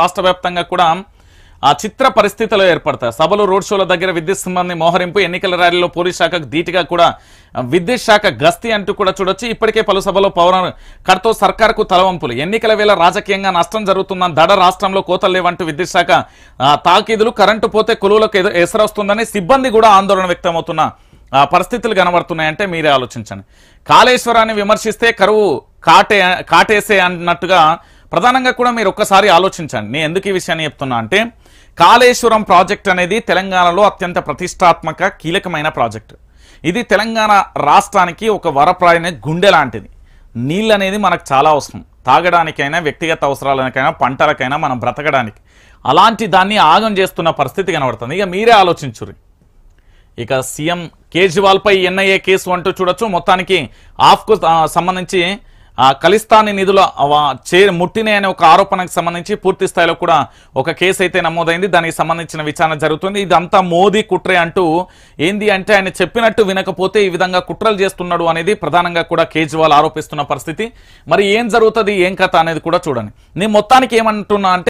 రాష్ట్ర వ్యాప్తంగా కూడా ఆ చిత్ర పరిస్థితులు ఏర్పడతాయి సభలు రోడ్ షోల దగ్గర విద్యుత్ సిబ్బంది మోహరింపు ఎన్నికల ర్యాలీలో పోలీస్ శాఖకు ధీటిగా కూడా విద్యుత్ శాఖ గస్తీ అంటూ కూడా చూడొచ్చు ఇప్పటికే పలు సభలో పవన్ ఖర్తో సర్కార్కు తలవంపులు ఎన్నికల వేళ రాజకీయంగా నష్టం జరుగుతుందని దడ రాష్ట్రంలో కోతలు లేవంటూ విద్యుత్ శాఖ తాకీదులు కరెంటు పోతే కొలువులకు ఎసరొస్తుందని సిబ్బంది కూడా ఆందోళన వ్యక్తమవుతున్న పరిస్థితులు కనబడుతున్నాయంటే మీరే ఆలోచించండి కాళేశ్వరాన్ని విమర్శిస్తే కరువు కాటే కాటేసే అన్నట్టుగా ప్రధానంగా కూడా మీరు ఒక్కసారి ఆలోచించండి నేను ఎందుకు ఈ విషయాన్ని చెప్తున్నా అంటే కాళేశ్వరం ప్రాజెక్ట్ అనేది తెలంగాణలో అత్యంత ప్రతిష్టాత్మక కీలకమైన ప్రాజెక్ట్ ఇది తెలంగాణ రాష్ట్రానికి ఒక వరప్రాయన గుండె లాంటిది నీళ్ళు అనేది మనకు చాలా అవసరం తాగడానికైనా వ్యక్తిగత అవసరాలకైనా పంటలకైనా మనం బ్రతకడానికి అలాంటి దాన్ని ఆగం చేస్తున్న పరిస్థితి కనబడుతుంది ఇక మీరే ఆలోచించురు ఇక సీఎం కేజ్రీవాల్పై ఎన్ఐఏ కేసు అంటూ చూడొచ్చు మొత్తానికి ఆఫ్కు సంబంధించి ఆ ఖలిస్తానీ నిధులు చే అనే ఒక ఆరోపణకు సంబంధించి పూర్తి స్థాయిలో కూడా ఒక కేసు అయితే నమోదైంది దానికి సంబంధించిన విచారణ జరుగుతుంది ఇదంతా మోదీ కుట్రే అంటూ ఏంది అంటే ఆయన చెప్పినట్టు వినకపోతే ఈ విధంగా కుట్రలు చేస్తున్నాడు అనేది ప్రధానంగా కూడా కేజ్రీవాల్ ఆరోపిస్తున్న పరిస్థితి మరి ఏం జరుగుతుంది ఏం కథ అనేది కూడా చూడండి నేను మొత్తానికి ఏమంటున్నా